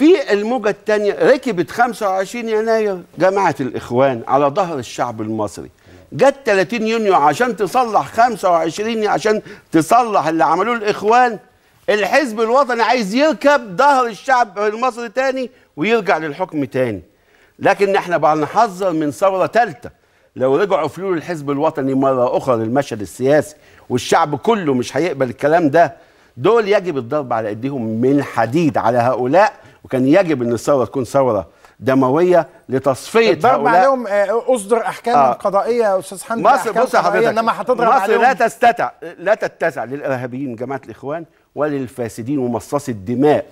في الموجة الثانية ركبت 25 يناير جماعة الإخوان على ظهر الشعب المصري جت 30 يونيو عشان تصلح 25 عشان تصلح اللي عملوه الإخوان الحزب الوطني عايز يركب ظهر الشعب المصري تاني ويرجع للحكم تاني لكن احنا بقى نحذر من ثورة ثالثة لو رجعوا فلول الحزب الوطني مرة أخرى للمشهد السياسي والشعب كله مش هيقبل الكلام ده دول يجب الضرب على ايديهم من حديد على هؤلاء وكان يجب ان الثوره تكون ثوره دمويه لتصفيه هؤلاء عليهم آه، اصدر احكام آه. قضائيه يا استاذ حمدي مصر بص حضرتك انما هتضرب مصر عليهم. لا تستتع لا تتسع للارهابيين جماعه الاخوان وللفاسدين ومصاص ومصاصي الدماء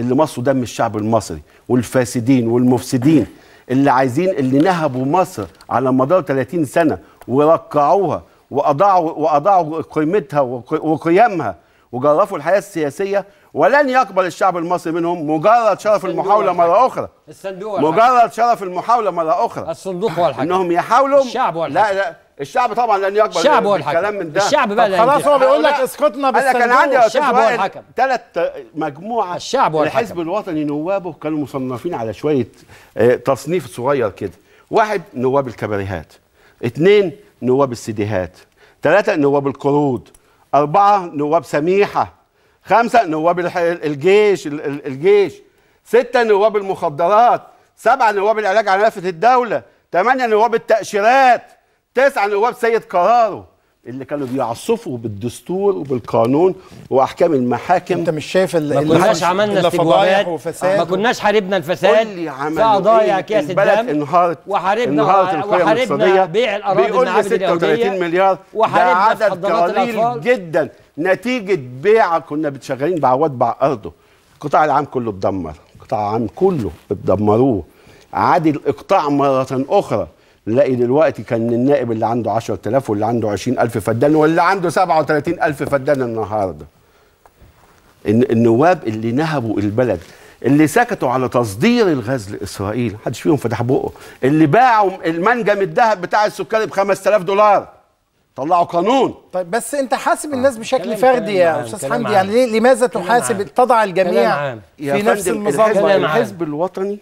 اللي مصوا دم الشعب المصري والفاسدين والمفسدين اللي عايزين اللي نهبوا مصر على مدار 30 سنه ورقعوها واضاعوا واضاعوا قيمتها وقيمها وجرفوا الحياه السياسيه ولن يقبل الشعب المصري منهم مجرد شرف المحاوله مره اخرى الصندوق مجرد شرف المحاوله مره اخرى الصندوق هو الحاجة انهم يحاولوا الشعب هو لا لا الشعب طبعا لن يقبل الشعب الكلام من ده الشعب بقى خلاص هو بيقول لك اسكتنا بالصندوق كان عندي الشعب هو الحكم ثلاث مجموعه الشعب هو الحكم الحزب الوطني نوابه كانوا مصنفين على شويه آه، تصنيف صغير كده واحد نواب الكباريهات اثنين نواب السيديهات ثلاثه نواب القروض اربعه نواب سميحه خمسة نواب الجيش الجيش ستة نواب المخدرات سبعة نواب العلاج على نافذة الدولة ثمانية نواب التأشيرات تسعة نواب سيد قراره اللي كانوا بيعصفوا بالدستور وبالقانون واحكام المحاكم انت مش شايف اللي ما كناش عملنا استجوابات ما كناش حاربنا الفساد إيه في قضايا اكياس الدم انهارت وحاربنا وحاربنا بيع الاراضي بيقول لي 36 مليار وحاربنا عدد قليل جدا نتيجه بيعه كنا شغالين بعواد بع ارضه القطاع العام كله اتدمر القطاع العام كله اتدمروه عاد الاقطاع مره اخرى نلاقي دلوقتي كان النائب اللي عنده 10000 واللي عنده 20000 فدان واللي عنده 37000 فدان النهارده النواب اللي نهبوا البلد اللي سكتوا على تصدير الغاز لاسرائيل محدش فيهم فتح بقه اللي باعوا المنجم الذهب بتاع السكري ب 5000 دولار طلعوا قانون طيب بس انت حاسب الناس آه، بشكل فردي يا استاذ حمدي يعني ليه لماذا تحاسب تضع الجميع في نفس المظاهر الحزب الوطني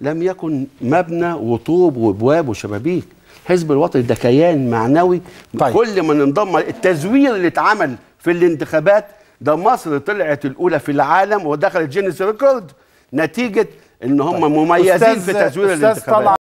لم يكن مبنى وطوب وابواب وشبابيك الحزب الوطني ده كيان معنوي طيب. كل ما انضم التزوير اللي اتعمل في الانتخابات ده مصر طلعت الاولى في العالم ودخلت جينيس ريكورد نتيجه ان هم طيب. مميزين في تزوير الانتخابات